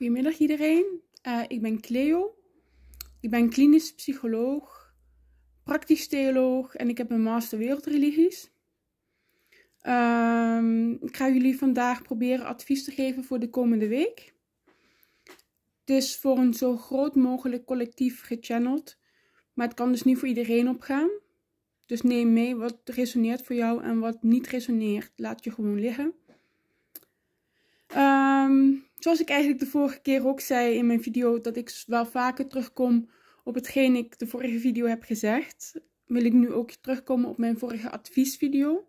Goedemiddag iedereen. Eh, ik ben Cleo. Ik ben klinisch psycholoog, praktisch theoloog en ik heb een master wereldreligies. Um, ik ga jullie vandaag proberen advies te geven voor de komende week. Het is dus voor een zo groot mogelijk collectief gechanneld, maar het kan dus niet voor iedereen opgaan. Dus neem mee wat resoneert voor jou en wat niet resoneert. Laat je gewoon liggen. Um, Zoals ik eigenlijk de vorige keer ook zei in mijn video, dat ik wel vaker terugkom op hetgeen ik de vorige video heb gezegd, wil ik nu ook terugkomen op mijn vorige adviesvideo.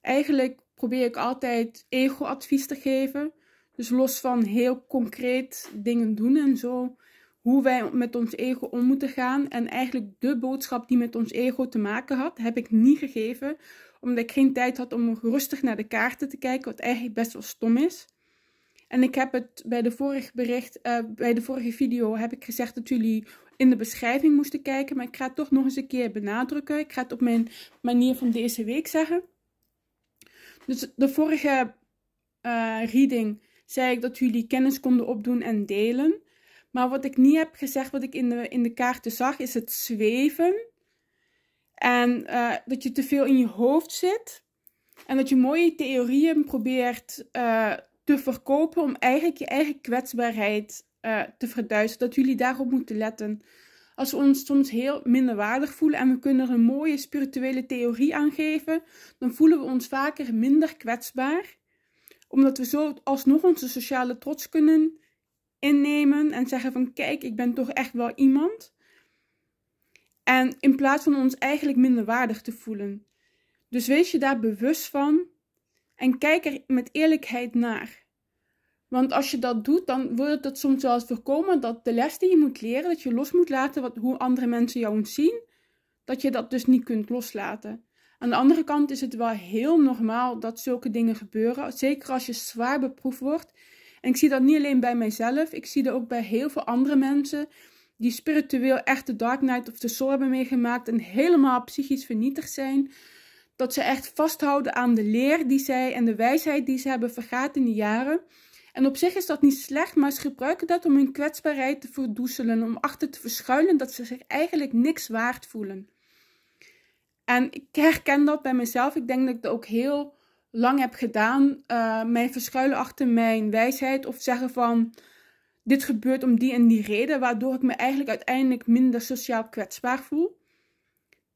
Eigenlijk probeer ik altijd ego-advies te geven. Dus los van heel concreet dingen doen en zo, hoe wij met ons ego om moeten gaan. En eigenlijk de boodschap die met ons ego te maken had, heb ik niet gegeven. Omdat ik geen tijd had om rustig naar de kaarten te kijken, wat eigenlijk best wel stom is. En ik heb het bij de vorige bericht, eh, bij de vorige video heb ik gezegd dat jullie in de beschrijving moesten kijken. Maar ik ga het toch nog eens een keer benadrukken. Ik ga het op mijn manier van deze week zeggen. Dus de vorige eh, reading zei ik dat jullie kennis konden opdoen en delen. Maar wat ik niet heb gezegd, wat ik in de, in de kaarten zag, is het zweven. En eh, dat je te veel in je hoofd zit. En dat je mooie theorieën probeert uh, te verkopen om eigenlijk je eigen kwetsbaarheid eh, te verduisteren. Dat jullie daarop moeten letten. Als we ons soms heel minderwaardig voelen en we kunnen er een mooie spirituele theorie aan geven, dan voelen we ons vaker minder kwetsbaar. Omdat we zo alsnog onze sociale trots kunnen innemen en zeggen van kijk, ik ben toch echt wel iemand. En in plaats van ons eigenlijk minderwaardig te voelen. Dus wees je daar bewust van en kijk er met eerlijkheid naar. Want als je dat doet, dan wordt het soms wel eens voorkomen dat de les die je moet leren, dat je los moet laten wat, hoe andere mensen jou zien, dat je dat dus niet kunt loslaten. Aan de andere kant is het wel heel normaal dat zulke dingen gebeuren, zeker als je zwaar beproefd wordt. En ik zie dat niet alleen bij mijzelf, ik zie dat ook bij heel veel andere mensen die spiritueel echt de Dark Knight of the Soul hebben meegemaakt en helemaal psychisch vernietigd zijn dat ze echt vasthouden aan de leer die zij en de wijsheid die ze hebben vergaat in de jaren. En op zich is dat niet slecht, maar ze gebruiken dat om hun kwetsbaarheid te verdoezelen, om achter te verschuilen dat ze zich eigenlijk niks waard voelen. En ik herken dat bij mezelf. Ik denk dat ik dat ook heel lang heb gedaan. Uh, mij verschuilen achter mijn wijsheid of zeggen van dit gebeurt om die en die reden, waardoor ik me eigenlijk uiteindelijk minder sociaal kwetsbaar voel.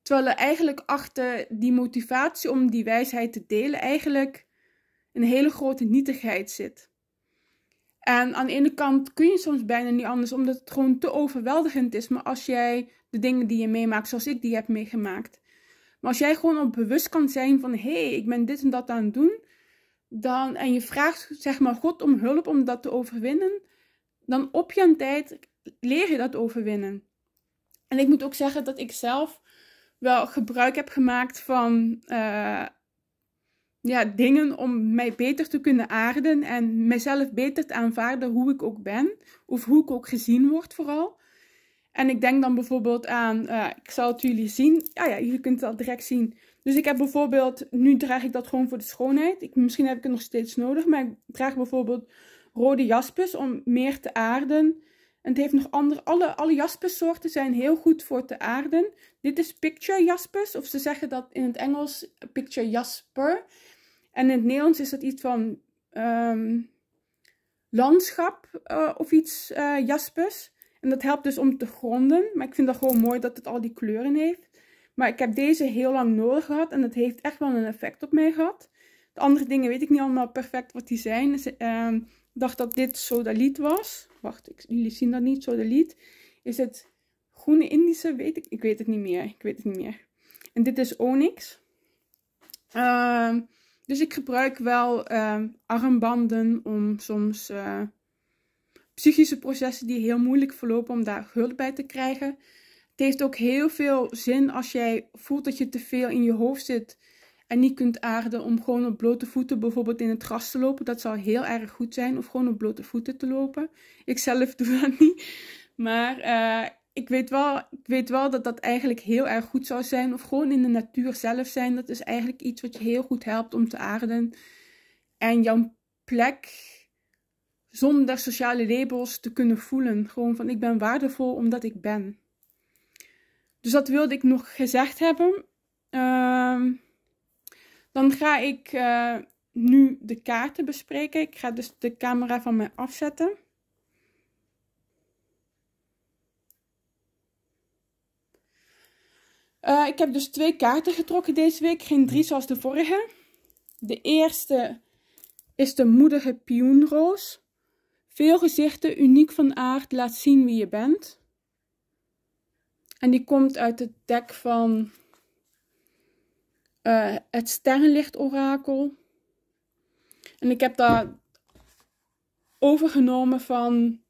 Terwijl er eigenlijk achter die motivatie om die wijsheid te delen eigenlijk een hele grote nietigheid zit. En aan de ene kant kun je soms bijna niet anders, omdat het gewoon te overweldigend is. Maar als jij de dingen die je meemaakt, zoals ik die heb meegemaakt. Maar als jij gewoon op bewust kan zijn van, hé, hey, ik ben dit en dat aan het doen. Dan, en je vraagt zeg maar God om hulp om dat te overwinnen. Dan op je een tijd leer je dat overwinnen. En ik moet ook zeggen dat ik zelf wel gebruik heb gemaakt van eh, ja, dingen om mij beter te kunnen aarden en mezelf beter te aanvaarden hoe ik ook ben of hoe ik ook gezien word vooral. En ik denk dan bijvoorbeeld aan, eh, ik zal het jullie zien. Ja, ah ja, jullie kunnen het al direct zien. Dus ik heb bijvoorbeeld, nu draag ik dat gewoon voor de schoonheid. Ik, misschien heb ik het nog steeds nodig, maar ik draag bijvoorbeeld rode jaspers om meer te aarden en het heeft nog andere, alle, alle jaspersoorten zijn heel goed voor te aarden. Dit is picture jaspers, of ze zeggen dat in het Engels picture jasper. En in het Nederlands is dat iets van ehm, landschap eh, of iets uh, jaspers. En dat helpt dus om te gronden. Maar ik vind dat gewoon mooi dat het al die kleuren heeft. Maar ik heb deze heel lang nodig gehad en dat heeft echt wel een effect op mij gehad. De andere dingen weet ik niet allemaal perfect wat die zijn. Dus, ehm, dacht dat dit sodaliet was. Wacht, ik, jullie zien dat niet, sodaliet. Is het groene Indische, weet ik, ik weet het niet meer. Ik weet het niet meer. En dit is onyx. Uh, dus ik gebruik wel ehm, armbanden om soms eh, psychische processen die heel moeilijk verlopen, om daar hulp bij te krijgen. Het heeft ook heel veel zin als jij voelt dat je te veel in je hoofd zit en niet kunt aarden om gewoon op blote voeten bijvoorbeeld in het gras te lopen. Dat zou heel erg goed zijn. Of gewoon op blote voeten te lopen. Ik zelf doe dat niet. Maar eh, ik, weet wel, ik weet wel dat dat eigenlijk heel erg goed zou zijn. Of gewoon in de natuur zelf zijn. Dat is eigenlijk iets wat je heel goed helpt om te aarden. En jouw plek zonder sociale labels te kunnen voelen. Gewoon van ik ben waardevol omdat ik ben. Dus dat wilde ik nog gezegd hebben. Ehm, dan ga ik eh, nu de kaarten bespreken. Ik ga dus de camera van mij afzetten. Eh, ik heb dus twee kaarten getrokken deze week. Geen drie hmm. zoals de vorige. De eerste is de moedige pioenroos. Veel gezichten, uniek van aard, laat zien wie je bent. En die komt uit het dek van uh, het orakel En ik heb dat overgenomen van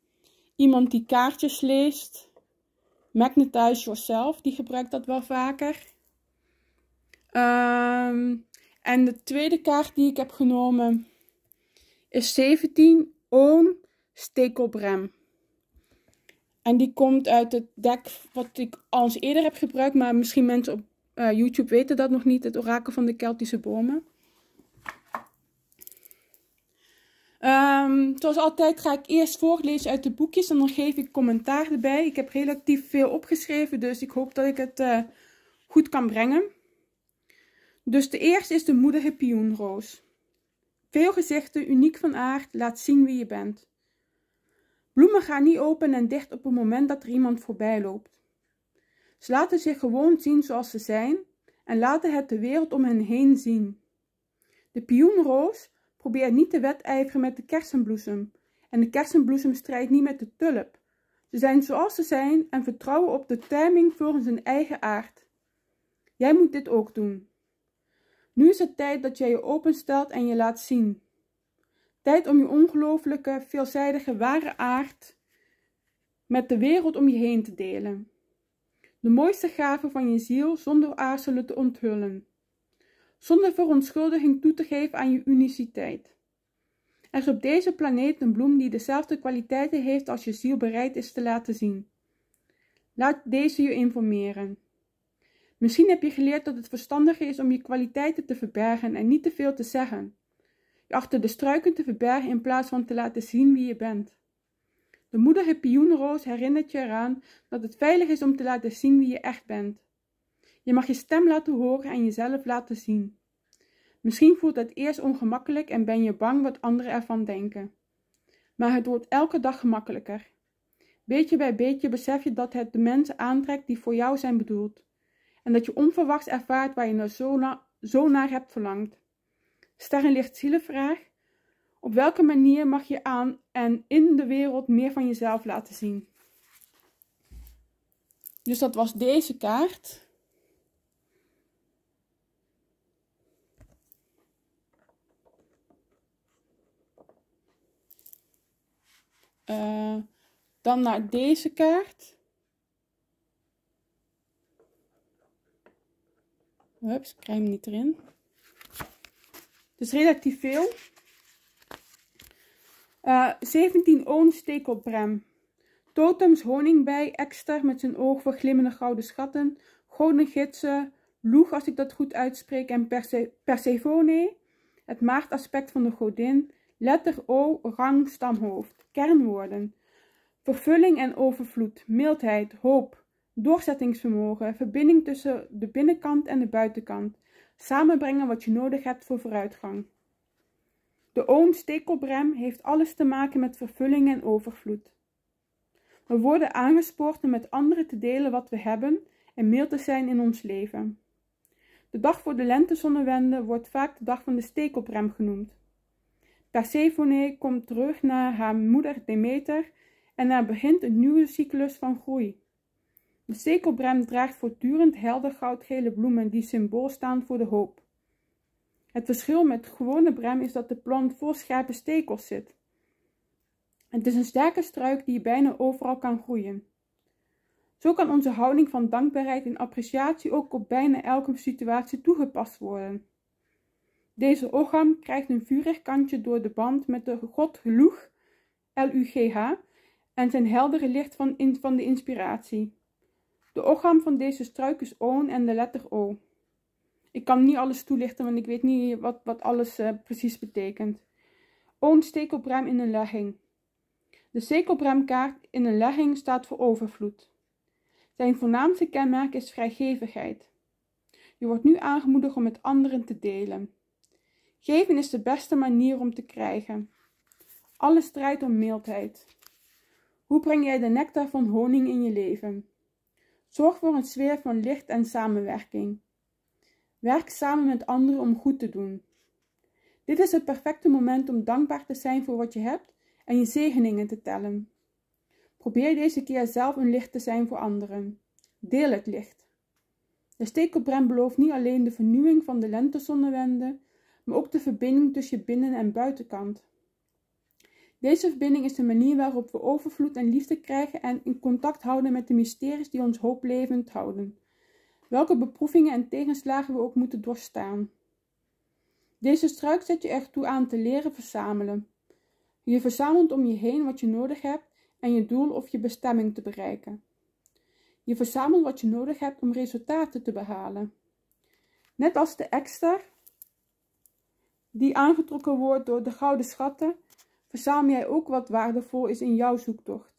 iemand die kaartjes leest. Magnetize Yourself, die gebruikt dat wel vaker. Ehm, en de tweede kaart die ik heb genomen is 17, Oom Stekelbrem. En die komt uit het dek wat ik al eens eerder heb gebruikt, maar misschien mensen op eh, YouTube weten dat nog niet, het orakel van de Keltische bomen. Ehm, zoals altijd ga ik eerst voorlezen uit de boekjes en dan geef ik commentaar erbij. Ik heb relatief veel opgeschreven, dus ik hoop dat ik het eh, goed kan brengen. Dus de eerste is de moedige pioenroos. Veel gezichten, uniek van aard, laat zien wie je bent. Bloemen gaan niet open en dicht op het moment dat er iemand voorbij loopt. Ze laten zich gewoon zien zoals ze zijn en laten het de wereld om hen heen zien. De pioenroos probeert niet te wedijveren met de kersenbloesem en de kersenbloesem strijdt niet met de tulp. Ze zijn zoals ze zijn en vertrouwen op de timing volgens hun eigen aard. Jij moet dit ook doen. Nu is het tijd dat jij je openstelt en je laat zien. Tijd om je ongelooflijke, veelzijdige, ware aard met de wereld om je heen te delen de mooiste gaven van je ziel zonder aarzelen te onthullen, zonder verontschuldiging toe te geven aan je uniciteit. Er is op deze planeet een bloem die dezelfde kwaliteiten heeft als je ziel bereid is te laten zien. Laat deze je informeren. Misschien heb je geleerd dat het verstandiger is om je kwaliteiten te verbergen en niet te veel te zeggen. Je achter de struiken te verbergen in plaats van te laten zien wie je bent. De moedige pioenroos herinnert je eraan dat het veilig is om te laten zien wie je echt bent. Je mag je stem laten horen en jezelf laten zien. Misschien voelt het eerst ongemakkelijk en ben je bang wat anderen ervan denken. Maar het wordt elke dag gemakkelijker. Beetje bij beetje besef je dat het de mensen aantrekt die voor jou zijn bedoeld. En dat je onverwachts ervaart waar je nou zo, na, zo naar hebt verlangd. Sterrenlicht zielenvraag op welke manier mag je aan en in de wereld meer van jezelf laten zien? Dus dat was deze kaart. Eh, dan naar deze kaart. Hups, ik krijg hem niet erin. Dus relatief veel. Uh, eh, 17 op stekelprem. Totems, honingbij, ekster met zijn oog voor glimmende gouden schatten. Gouden gidsen, loeg als ik dat goed uitspreek en Perse Persephone. Het maartaspect van de godin. Letter O, rang, stamhoofd. Kernwoorden. Vervulling en overvloed, mildheid, hoop, doorzettingsvermogen, verbinding tussen de binnenkant en de buitenkant, samenbrengen wat je nodig hebt voor vooruitgang. De oom heeft alles te maken met vervulling en overvloed. We worden aangespoord om met anderen te delen wat we hebben en meer te zijn in ons leven. De dag voor de lentezonnewende wordt vaak de dag van de stekelbrem genoemd. Persephone komt terug naar haar moeder Demeter en er begint een nieuwe cyclus van groei. De stekelbrem draagt voortdurend helder goudgele bloemen die symbool staan voor de hoop. Het verschil met gewone brem is dat de plant vol scherpe stekels zit. Het is een sterke struik die bijna overal kan groeien. Zo kan onze houding van dankbaarheid en appreciatie ook op bijna elke situatie toegepast worden. Deze ocham krijgt een vurig kantje door de band met de god Gloeg L-U-G-H, en zijn heldere licht van, van de inspiratie. De ocham van deze struik is Oon en de letter O. Ik kan niet alles toelichten, want ik weet niet wat, wat alles eh, precies betekent. stekelbrem in een legging. De stekelpremkaart in een legging staat voor overvloed. Zijn voornaamste kenmerk is vrijgevigheid. Je wordt nu aangemoedigd om met anderen te delen. Geven is de beste manier om te krijgen. Alle strijd om mildheid. Hoe breng jij de nectar van honing in je leven? Zorg voor een sfeer van licht en samenwerking. Werk samen met anderen om goed te doen. Dit is het perfecte moment om dankbaar te zijn voor wat je hebt en je zegeningen te tellen. Probeer deze keer zelf een licht te zijn voor anderen. Deel het licht. De stekelbrand belooft niet alleen de vernieuwing van de lentezonnewende, maar ook de verbinding tussen je binnen- en buitenkant. Deze verbinding is de manier waarop we overvloed en liefde krijgen en in contact houden met de mysteries die ons hooplevend houden welke beproevingen en tegenslagen we ook moeten doorstaan. Deze struik zet je ertoe toe aan te leren verzamelen. Je verzamelt om je heen wat je nodig hebt en je doel of je bestemming te bereiken. Je verzamelt wat je nodig hebt om resultaten te behalen. Net als de ekster, die aangetrokken wordt door de gouden schatten, verzamel jij ook wat waardevol is in jouw zoektocht.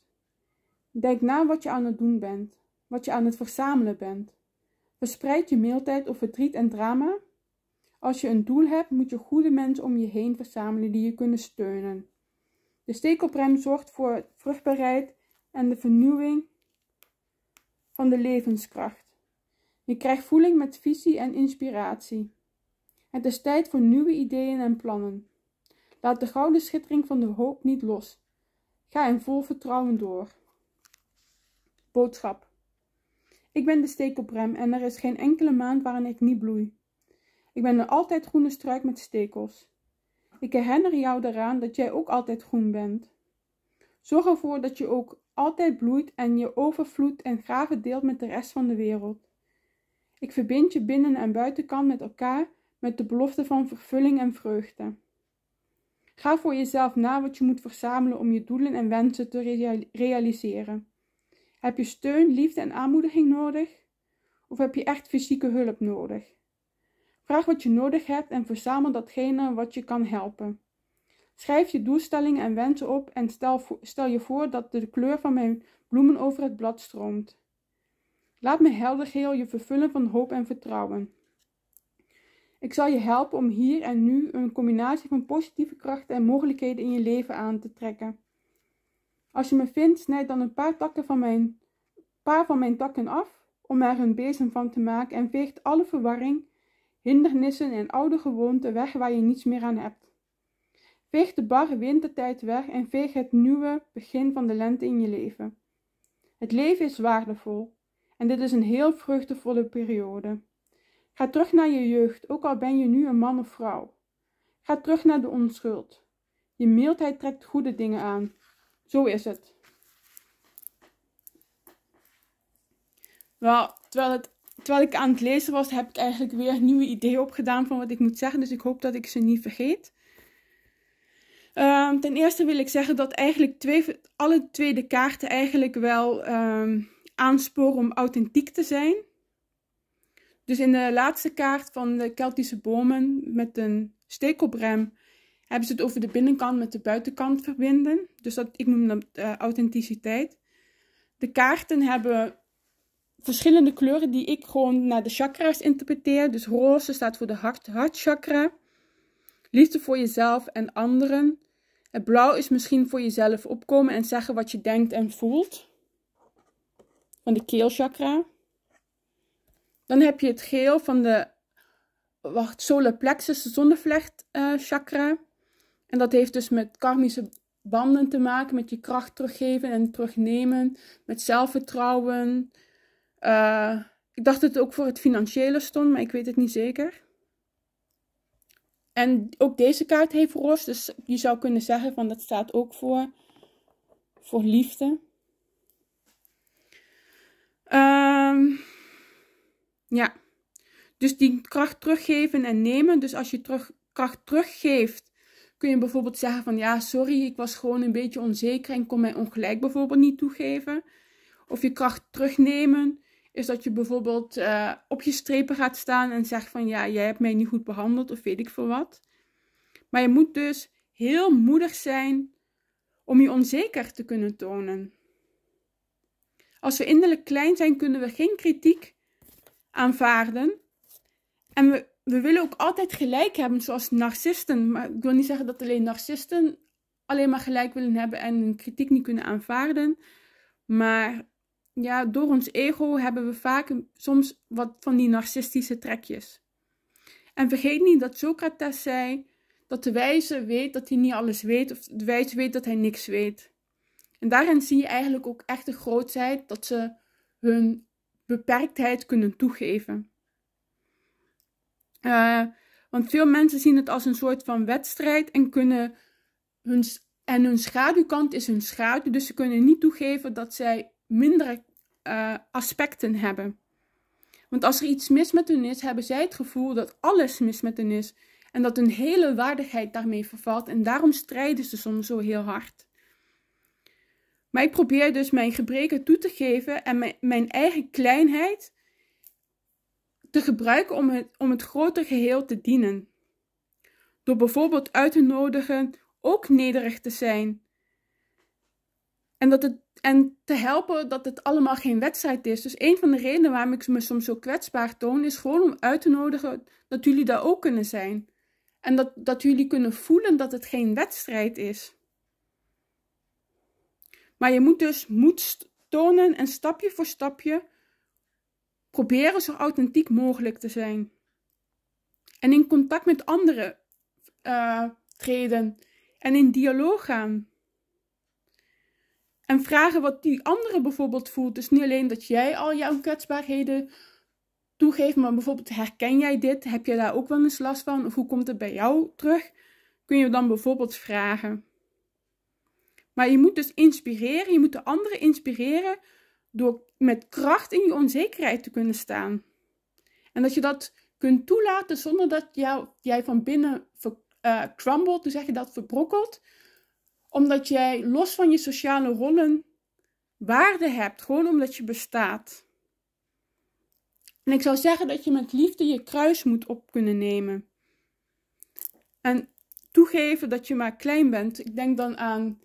Denk na wat je aan het doen bent, wat je aan het verzamelen bent. Verspreid je maaltijd of verdriet en drama. Als je een doel hebt, moet je goede mensen om je heen verzamelen die je kunnen steunen. De stekelprem zorgt voor vruchtbaarheid en de vernieuwing van de levenskracht. Je krijgt voeling met visie en inspiratie. Het is tijd voor nieuwe ideeën en plannen. Laat de gouden schittering van de hoop niet los. Ga in vol vertrouwen door. Boodschap. Ik ben de stekelprem en er is geen enkele maand waarin ik niet bloei. Ik ben een altijd groene struik met stekels. Ik herinner jou eraan dat jij ook altijd groen bent. Zorg ervoor dat je ook altijd bloeit en je overvloed en graven deelt met de rest van de wereld. Ik verbind je binnen- en buitenkant met elkaar met de belofte van vervulling en vreugde. Ga voor jezelf na wat je moet verzamelen om je doelen en wensen te realiseren. Heb je steun, liefde en aanmoediging nodig? Of heb je echt fysieke hulp nodig? Vraag wat je nodig hebt en verzamel datgene wat je kan helpen. Schrijf je doelstellingen en wensen op en stel, stel je voor dat de kleur van mijn bloemen over het blad stroomt. Laat me helder geel je vervullen van hoop en vertrouwen. Ik zal je helpen om hier en nu een combinatie van positieve krachten en mogelijkheden in je leven aan te trekken. Als je me vindt, snijd dan een paar, takken van mijn, paar van mijn takken af om er een bezem van te maken en veegt alle verwarring, hindernissen en oude gewoonten weg waar je niets meer aan hebt. Veeg de barre wintertijd weg en veeg het nieuwe begin van de lente in je leven. Het leven is waardevol en dit is een heel vruchtevolle periode. Ga terug naar je jeugd, ook al ben je nu een man of vrouw. Ga terug naar de onschuld. Je mildheid trekt goede dingen aan. Zo is het. Wel, terwijl, het, terwijl ik aan het lezen was, heb ik eigenlijk weer nieuwe ideeën opgedaan van wat ik moet zeggen. Dus ik hoop dat ik ze niet vergeet. Ehm, ten eerste wil ik zeggen dat eigenlijk twee, alle twee de kaarten eigenlijk wel um, aansporen om authentiek te zijn. Dus in de laatste kaart van de Keltische bomen met een steekoprem hebben ze het over de binnenkant met de buitenkant verbinden. Dus dat, ik noem dat eh, authenticiteit. De kaarten hebben verschillende kleuren die ik gewoon naar de chakra's interpreteer. Dus roze staat voor de hart, hartchakra. Liefde voor jezelf en anderen. Het blauw is misschien voor jezelf opkomen en zeggen wat je denkt en voelt. Van de keelchakra. Dan heb je het geel van de wacht, solar plexus, zonnevlecht uh, en dat heeft dus met karmische banden te maken, met je kracht teruggeven en terugnemen, met zelfvertrouwen. Eh, ik dacht dat het ook voor het financiële stond, maar ik weet het niet zeker. En ook deze kaart heeft roos, dus je zou kunnen zeggen van dat staat ook voor, voor liefde. Ehm, ja, dus die kracht teruggeven en nemen. Dus als je terug, kracht teruggeeft kun je bijvoorbeeld zeggen van ja, sorry, ik was gewoon een beetje onzeker en kon mijn ongelijk bijvoorbeeld niet toegeven. Of je kracht terugnemen is dat je bijvoorbeeld eh, op je strepen gaat staan en zegt van ja, jij hebt mij niet goed behandeld of weet ik veel wat. Maar je moet dus heel moedig zijn om je onzeker te kunnen tonen. Als we innerlijk klein zijn, kunnen we geen kritiek aanvaarden. En we we willen ook altijd gelijk hebben, zoals narcisten. Maar ik wil niet zeggen dat alleen narcisten alleen maar gelijk willen hebben en hun kritiek niet kunnen aanvaarden. Maar ja, door ons ego hebben we vaak soms wat van die narcistische trekjes. En vergeet niet dat Socrates zei dat de wijze weet dat hij niet alles weet, of de wijze weet dat hij niks weet. En daarin zie je eigenlijk ook echt de grootheid dat ze hun beperktheid kunnen toegeven. Eh, want veel mensen zien het als een soort van wedstrijd en kunnen hun, en hun schaduwkant is hun schaduw. Dus ze kunnen niet toegeven dat zij mindere eh, aspecten hebben. Want als er iets mis met hun is, hebben zij het gevoel dat alles mis met hun is. En dat hun hele waardigheid daarmee vervalt. En daarom strijden ze soms zo heel hard. Maar ik probeer dus mijn gebreken toe te geven en mijn, mijn eigen kleinheid te gebruiken om het, om het grote geheel te dienen. Door bijvoorbeeld uit te nodigen ook nederig te zijn. En, dat het, en te helpen dat het allemaal geen wedstrijd is. Dus een van de redenen waarom ik me soms zo kwetsbaar toon, is gewoon om uit te nodigen dat jullie daar ook kunnen zijn. En dat, dat jullie kunnen voelen dat het geen wedstrijd is. Maar je moet dus moed tonen en stapje voor stapje Proberen zo authentiek mogelijk te zijn. En in contact met anderen treden. Eh, en in dialoog gaan. En vragen wat die andere bijvoorbeeld voelt. Dus niet alleen dat jij al jouw kwetsbaarheden toegeeft, maar bijvoorbeeld herken jij dit? Heb je daar ook wel eens last van? Of hoe komt het bij jou terug? Kun je dan bijvoorbeeld vragen. Maar je moet dus inspireren, je moet de anderen inspireren door met kracht in je onzekerheid te kunnen staan. En dat je dat kunt toelaten zonder dat jou, jij van binnen ver, uh, crumbled, dus zeg je dat, verbrokkelt. Omdat jij los van je sociale rollen waarde hebt, gewoon omdat je bestaat. En ik zou zeggen dat je met liefde je kruis moet op kunnen nemen. En toegeven dat je maar klein bent. Ik denk dan aan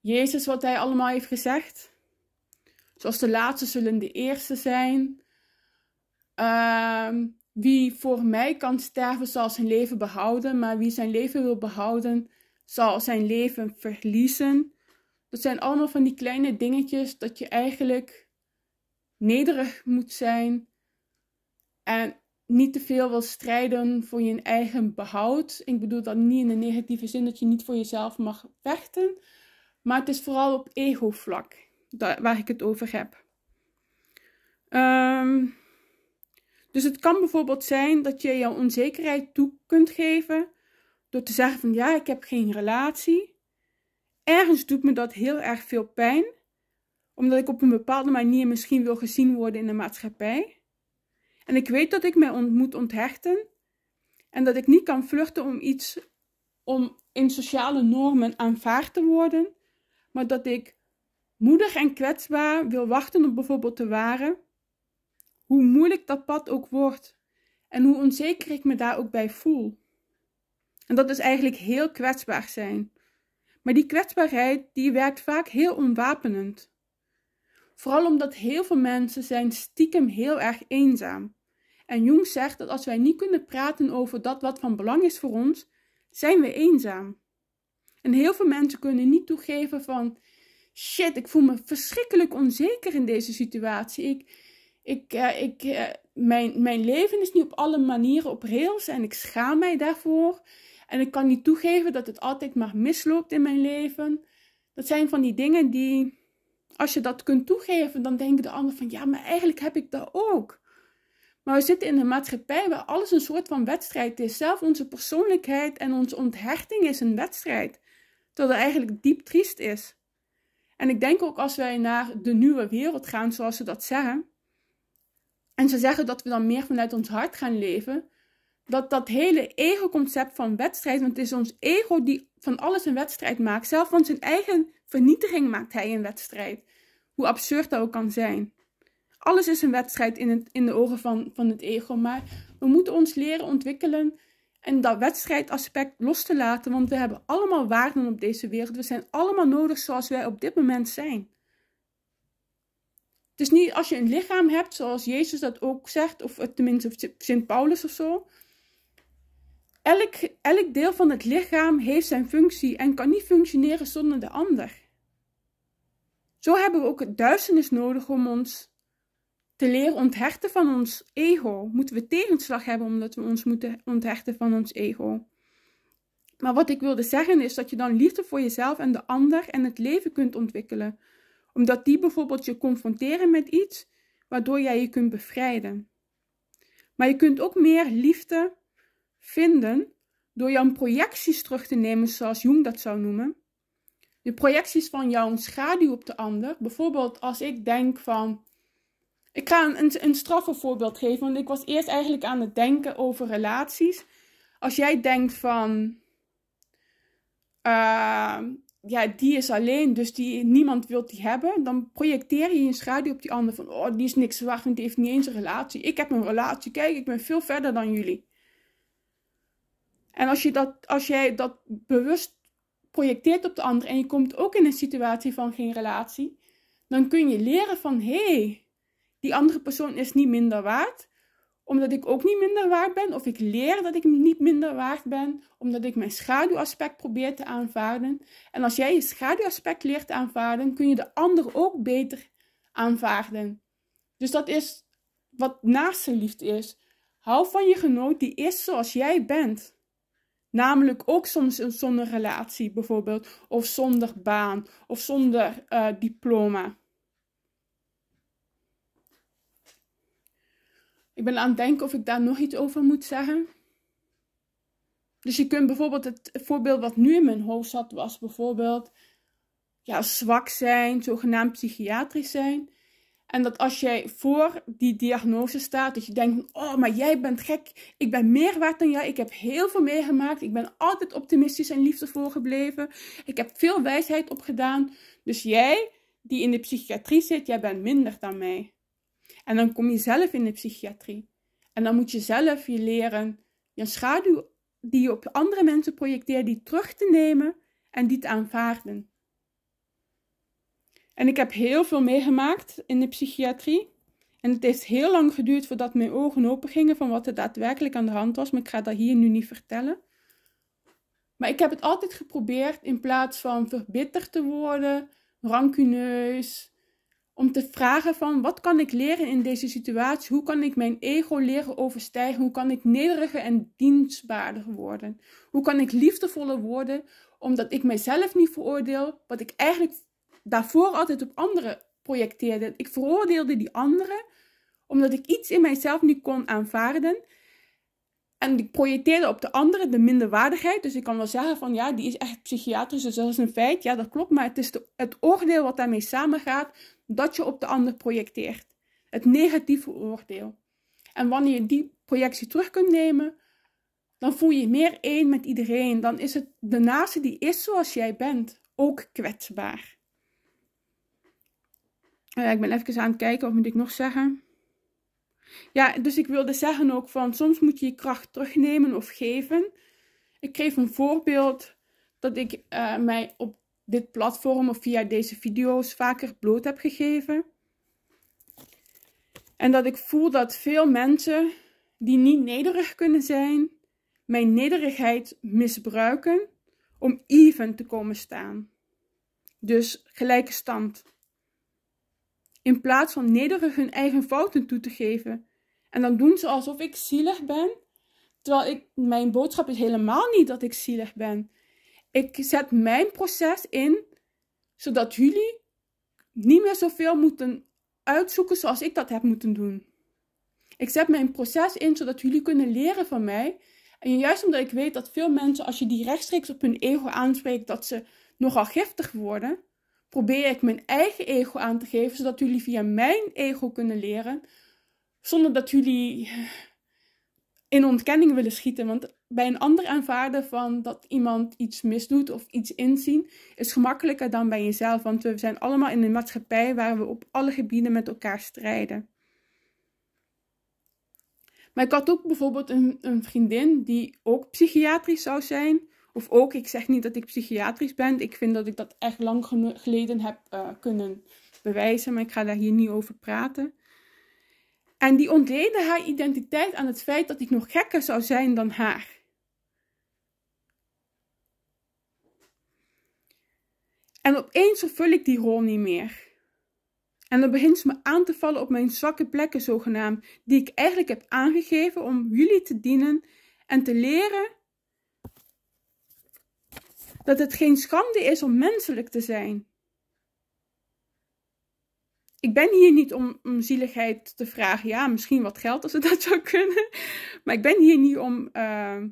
Jezus, wat hij allemaal heeft gezegd. Zoals de laatste zullen de eerste zijn. Ehm, wie voor mij kan sterven, zal zijn leven behouden. Maar wie zijn leven wil behouden, zal zijn leven verliezen. Dat zijn allemaal van die kleine dingetjes dat je eigenlijk nederig moet zijn. En niet te veel wil strijden voor je eigen behoud. Ik bedoel dat niet in de negatieve zin dat je niet voor jezelf mag vechten. Maar het is vooral op ego-vlak waar ik het over heb. Ehm, dus het kan bijvoorbeeld zijn dat je jouw onzekerheid toe kunt geven door te zeggen van ja, ik heb geen relatie. Ergens doet me dat heel erg veel pijn, omdat ik op een bepaalde manier misschien wil gezien worden in de maatschappij. En ik weet dat ik mij moet onthechten en dat ik niet kan vluchten om iets om in sociale normen aanvaard te worden, maar dat ik moedig en kwetsbaar wil wachten op bijvoorbeeld de waren. hoe moeilijk dat pad ook wordt en hoe onzeker ik me daar ook bij voel. En dat is eigenlijk heel kwetsbaar zijn. Maar die kwetsbaarheid die werkt vaak heel onwapenend. Vooral omdat heel veel mensen zijn stiekem heel erg eenzaam. En Jung zegt dat als wij niet kunnen praten over dat wat van belang is voor ons, zijn we eenzaam. En heel veel mensen kunnen niet toegeven van shit, ik voel me verschrikkelijk onzeker in deze situatie. Ik, ik, eh, ik, eh, mijn, mijn leven is nu op alle manieren op rails en ik schaam mij daarvoor. En ik kan niet toegeven dat het altijd maar misloopt in mijn leven. Dat zijn van die dingen die, als je dat kunt toegeven, dan denken de anderen van ja, maar eigenlijk heb ik dat ook. Maar we zitten in een maatschappij waar alles een soort van wedstrijd is. Zelf onze persoonlijkheid en onze onthechting is een wedstrijd. Terwijl het eigenlijk diep triest is. En ik denk ook als wij naar de nieuwe wereld gaan, zoals ze dat zeggen, en ze zeggen dat we dan meer vanuit ons hart gaan leven, dat dat hele ego-concept van wedstrijd, want het is ons ego die van alles een wedstrijd maakt, zelf van zijn eigen vernietiging maakt hij een wedstrijd. Hoe absurd dat ook kan zijn. Alles is een wedstrijd in, het, in de ogen van, van het ego, maar we moeten ons leren ontwikkelen en dat wedstrijdaspect los te laten, want we hebben allemaal waarden op deze wereld. We zijn allemaal nodig zoals wij op dit moment zijn. Het is niet als je een lichaam hebt, zoals Jezus dat ook zegt, of tenminste Sint Paulus of zo. Elk, elk deel van het lichaam heeft zijn functie en kan niet functioneren zonder de ander. Zo hebben we ook het duisternis nodig om ons te leren onthechten van ons ego. Moeten we tegenslag hebben omdat we ons moeten onthechten van ons ego. Maar wat ik wilde zeggen is dat je dan liefde voor jezelf en de ander en het leven kunt ontwikkelen. Omdat die bijvoorbeeld je confronteren met iets waardoor jij je kunt bevrijden. Maar je kunt ook meer liefde vinden door jouw projecties terug te nemen, zoals Jung dat zou noemen. De projecties van jouw schaduw op de ander. Bijvoorbeeld als ik denk van, ik ga een, een, voorbeeld geven, want ik was eerst eigenlijk aan het denken over relaties. Als jij denkt van, eh, ja, die is alleen, dus die, niemand wil die hebben, dan projecteer je een schaduw op die ander van, oh, die is niks waard, want die heeft niet eens een relatie. Ik heb een relatie, kijk, ik ben veel verder dan jullie. En als, je dat, als jij dat bewust projecteert op de ander en je komt ook in een situatie van geen relatie, dan kun je leren van hé, hey, die andere persoon is niet minder waard. Omdat ik ook niet minder waard ben. Of ik leer dat ik niet minder waard ben. Omdat ik mijn schaduwaspect probeer te aanvaarden. En als jij je schaduwaspect leert aanvaarden, kun je de ander ook beter aanvaarden. Dus dat is wat naast liefde is. Hou van je genoot die is zoals jij bent. Namelijk ook soms zonder relatie bijvoorbeeld, of zonder baan, of zonder eh, diploma. Ik ben aan het denken of ik daar nog iets over moet zeggen. Dus je kunt bijvoorbeeld het voorbeeld wat nu in mijn hoofd zat, was bijvoorbeeld ja, zwak zijn, zogenaamd psychiatrisch zijn. En dat als jij voor die diagnose staat, dat je denkt: Oh, maar jij bent gek. Ik ben meer waard dan jij. Ik heb heel veel meegemaakt. Ik ben altijd optimistisch en liefdevol gebleven. Ik heb veel wijsheid opgedaan. Dus jij, die in de psychiatrie zit, jij bent minder dan mij. En dan kom je zelf in de psychiatrie. En dan moet je zelf je leren je schaduw die je op andere mensen projecteert, die terug te nemen en die te aanvaarden. En ik heb heel veel meegemaakt in de psychiatrie. En het heeft heel lang geduurd voordat mijn ogen open gingen van wat er daadwerkelijk aan de hand was. Maar ik ga dat hier nu niet vertellen. Maar ik heb het altijd geprobeerd in plaats van verbitterd te worden, rancuneus, om te vragen van wat kan ik leren in deze situatie? Hoe kan ik mijn ego leren overstijgen? Hoe kan ik nederiger en dienstbaarder worden? Hoe kan ik liefdevoller worden omdat ik mijzelf niet veroordeel, wat ik eigenlijk daarvoor altijd op anderen projecteerde. Ik veroordeelde die anderen omdat ik iets in mijzelf niet kon aanvaarden. En ik projecteerde op de anderen de minderwaardigheid. Dus ik kan wel zeggen van ja, die is echt psychiatrisch, dus dat is een feit. Ja, dat klopt, maar het is de, het oordeel wat daarmee samengaat dat je op de ander projecteert. Het negatieve oordeel. En wanneer je die projectie terug kunt nemen, dan voel je je meer één met iedereen. Dan is het de naaste die is zoals jij bent ook kwetsbaar. Eh, ik ben even aan het kijken, wat moet ik nog zeggen? Ja, dus ik wilde zeggen ook van soms moet je je kracht terugnemen of geven. Ik geef een voorbeeld dat ik eh, mij op dit platform of via deze video's vaker bloot heb gegeven. En dat ik voel dat veel mensen die niet nederig kunnen zijn, mijn nederigheid misbruiken om even te komen staan. Dus gelijke stand. In plaats van nederig hun eigen fouten toe te geven. En dan doen ze alsof ik zielig ben, terwijl ik, mijn boodschap is helemaal niet dat ik zielig ben ik zet mijn proces in, zodat jullie niet meer zoveel moeten uitzoeken zoals ik dat heb moeten doen. Ik zet mijn proces in, zodat jullie kunnen leren van mij. En juist omdat ik weet dat veel mensen, als je die rechtstreeks op hun ego aanspreekt, dat ze nogal giftig worden, probeer ik mijn eigen ego aan te geven, zodat jullie via mijn ego kunnen leren, zonder dat jullie in ontkenning willen schieten. Want bij een ander aanvaarden van dat iemand iets misdoet of iets inzien, is gemakkelijker dan bij jezelf. Want we zijn allemaal in een maatschappij waar we op alle gebieden met elkaar strijden. Maar ik had ook bijvoorbeeld een, een vriendin die ook psychiatrisch zou zijn. Of ook, ik zeg niet dat ik psychiatrisch ben. Ik vind dat ik dat echt lang geleden heb eh, kunnen bewijzen. Maar ik ga daar hier niet over praten. En die ontleden haar identiteit aan het feit dat ik nog gekker zou zijn dan haar. En opeens vervul ik die rol niet meer. En dan begint ze me aan te vallen op mijn zwakke plekken, zogenaamd, die ik eigenlijk heb aangegeven om jullie te dienen en te leren dat het geen schande is om menselijk te zijn ik ben hier niet om, om, zieligheid te vragen. Ja, misschien wat geld als het dat zou kunnen. Maar ik ben hier niet om, eh,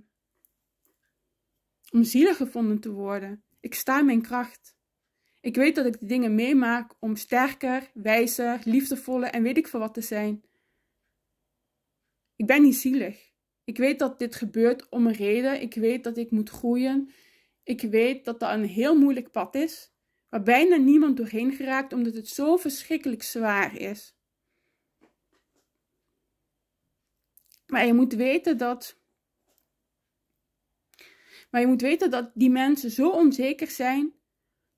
om zielig gevonden te worden. Ik sta in mijn kracht. Ik weet dat ik de dingen meemaak om sterker, wijzer, liefdevoller en weet ik veel wat te zijn. Ik ben niet zielig. Ik weet dat dit gebeurt om een reden. Ik weet dat ik moet groeien. Ik weet dat dat een heel moeilijk pad is waar bijna niemand doorheen geraakt omdat het zo verschrikkelijk zwaar is. Maar je moet weten dat. Maar je moet weten dat die mensen zo onzeker zijn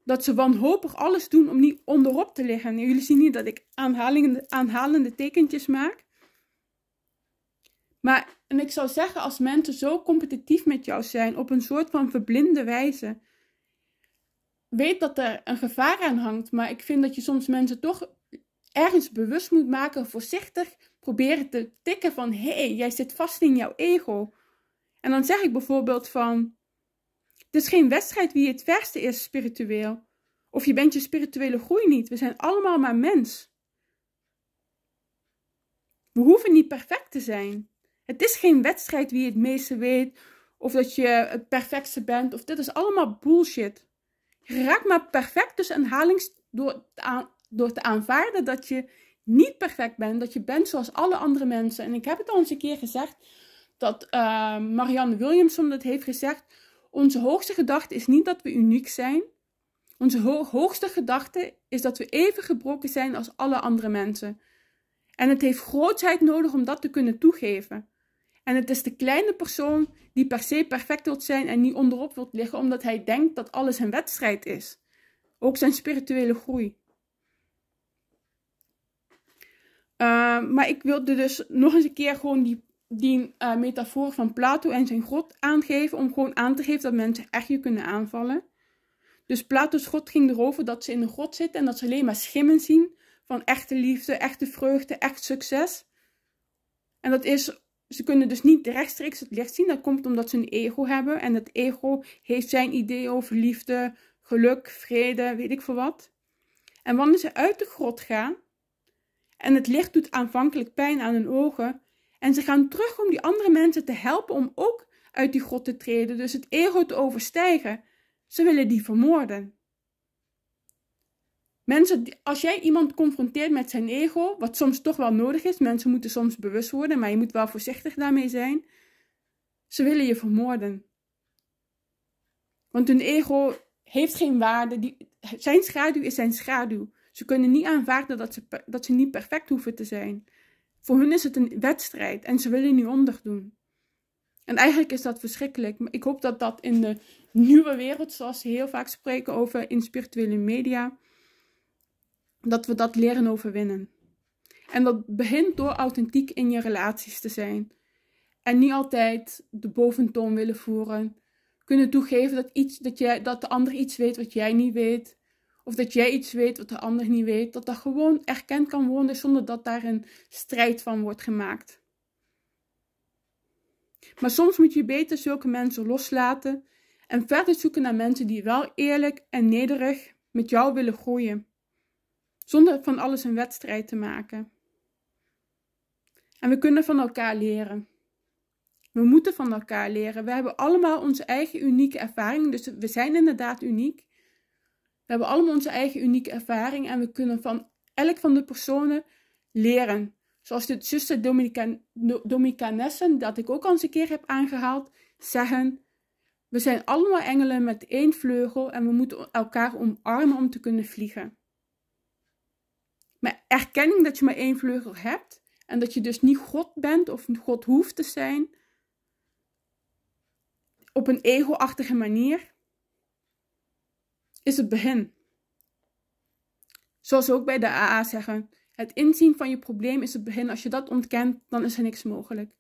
dat ze wanhopig alles doen om niet onderop te liggen. jullie zien niet dat ik aanhalende, aanhalende tekentjes maak. Maar en ik zou zeggen, als mensen zo competitief met jou zijn op een soort van verblinde wijze, weet dat er een gevaar aan hangt, maar ik vind dat je soms mensen toch ergens bewust moet maken, voorzichtig proberen te tikken van hé, hey, jij zit vast in jouw ego. En dan zeg ik bijvoorbeeld van, het is geen wedstrijd wie het verste is spiritueel. Of je bent je spirituele groei niet. We zijn allemaal maar mens. We hoeven niet perfect te zijn. Het is geen wedstrijd wie het meeste weet. Of dat je het perfectste bent. Of dit is allemaal bullshit raak maar perfect tussen aanhalings door, door te aanvaarden dat je niet perfect bent, dat je bent zoals alle andere mensen. En ik heb het al eens een keer gezegd dat uh, Marianne Williamson het heeft gezegd. Onze hoogste gedachte is niet dat we uniek zijn. Onze hoogste gedachte is dat we even gebroken zijn als alle andere mensen. En het heeft grootheid nodig om dat te kunnen toegeven. En het is de kleine persoon die per se perfect wilt zijn en niet onderop wilt liggen, omdat hij denkt dat alles een wedstrijd is. Ook zijn spirituele groei. Eh, maar ik wilde dus nog eens een keer gewoon die, die eh, metafoor van Plato en zijn god aangeven. Om gewoon aan te geven dat mensen echt je kunnen aanvallen. Dus Plato's god ging erover dat ze in de god zitten en dat ze alleen maar schimmen zien. Van echte liefde, echte vreugde, echt succes. En dat is ze kunnen dus niet rechtstreeks het licht zien. Dat komt omdat ze een ego hebben. En dat ego heeft zijn idee over liefde, geluk, vrede, weet ik veel wat. En wanneer ze uit de grot gaan en het licht doet aanvankelijk pijn aan hun ogen. En ze gaan terug om die andere mensen te helpen om ook uit die grot te treden. Dus het ego te overstijgen. Ze willen die vermoorden. Mensen, als jij iemand confronteert met zijn ego, wat soms toch wel nodig is, mensen moeten soms bewust worden, maar je moet wel voorzichtig daarmee zijn. Ze willen je vermoorden. Want hun ego heeft geen waarde. Die, zijn schaduw is zijn schaduw. Ze kunnen niet aanvaarden dat ze, dat niet perfect hoeven te zijn. Voor hun is het een wedstrijd en ze willen nu onderdoen. En eigenlijk is dat verschrikkelijk. Maar ik hoop dat dat in de nieuwe wereld, zoals ze heel vaak spreken over in spirituele media, dat we dat leren overwinnen. En dat begint door authentiek in je relaties te zijn. En niet altijd de boventoon willen voeren. Kunnen toegeven dat, iets, dat, jij, dat de ander iets weet wat jij niet weet. Of dat jij iets weet wat de ander niet weet. Dat dat gewoon erkend kan worden zonder dat daar een strijd van wordt gemaakt. Maar soms moet je beter zulke mensen loslaten en verder zoeken naar mensen die wel eerlijk en nederig met jou willen groeien zonder van alles een wedstrijd te maken. En we kunnen van elkaar leren. We moeten van elkaar leren. We hebben allemaal onze eigen unieke ervaring. Dus we zijn inderdaad uniek. We hebben allemaal onze eigen unieke ervaring. En we kunnen van elk van de personen leren. Zoals de zuster Dominican, Dominicanessen, dat ik ook al eens een keer heb aangehaald, zeggen: We zijn allemaal engelen met één vleugel en we moeten elkaar omarmen om te kunnen vliegen. Maar erkenning dat je maar één vleugel hebt en dat je dus niet God bent of God hoeft te zijn op een ego-achtige manier, is het begin. Zoals ze ook bij de AA zeggen, het inzien van je probleem is het begin. Als je dat ontkent, dan is er niks mogelijk.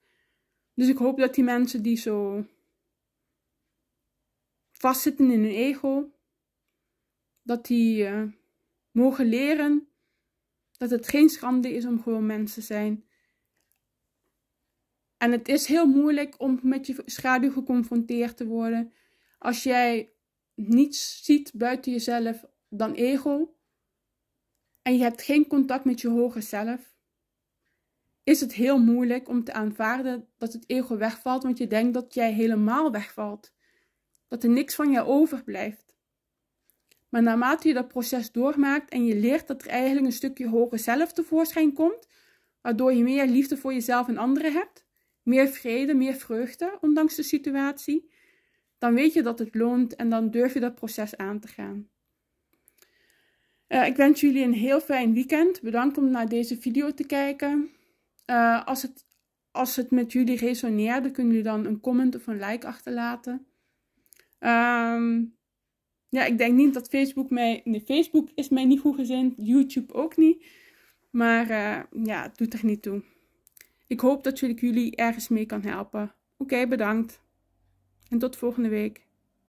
Dus ik hoop dat die mensen die zo vastzitten in hun ego, dat die eh, mogen leren dat het geen schande is om gewoon mensen te zijn. En het is heel moeilijk om met je schaduw geconfronteerd te worden. Als jij niets ziet buiten jezelf dan ego. En je hebt geen contact met je hoger zelf. Is het heel moeilijk om te aanvaarden dat het ego wegvalt. Want je denkt dat jij helemaal wegvalt. Dat er niks van jou overblijft. Maar naarmate je dat proces doormaakt en je leert dat er eigenlijk een stukje hoger zelf tevoorschijn komt, waardoor je meer liefde voor jezelf en anderen hebt, meer vrede, meer vreugde, ondanks de situatie, dan weet je dat het loont en dan durf je dat proces aan te gaan. Eh, ik wens jullie een heel fijn weekend. Bedankt om naar deze video te kijken. Eh, als, het, als het met jullie resoneerde, kunnen jullie dan een comment of een like achterlaten. Ehm, ja, ik denk niet dat Facebook mij. Nee, Facebook is mij niet goed gezind, YouTube ook niet. Maar eh, ja, het doet er niet toe. Ik hoop dat ik jullie ergens mee kan helpen. Oké, bedankt. En tot volgende week.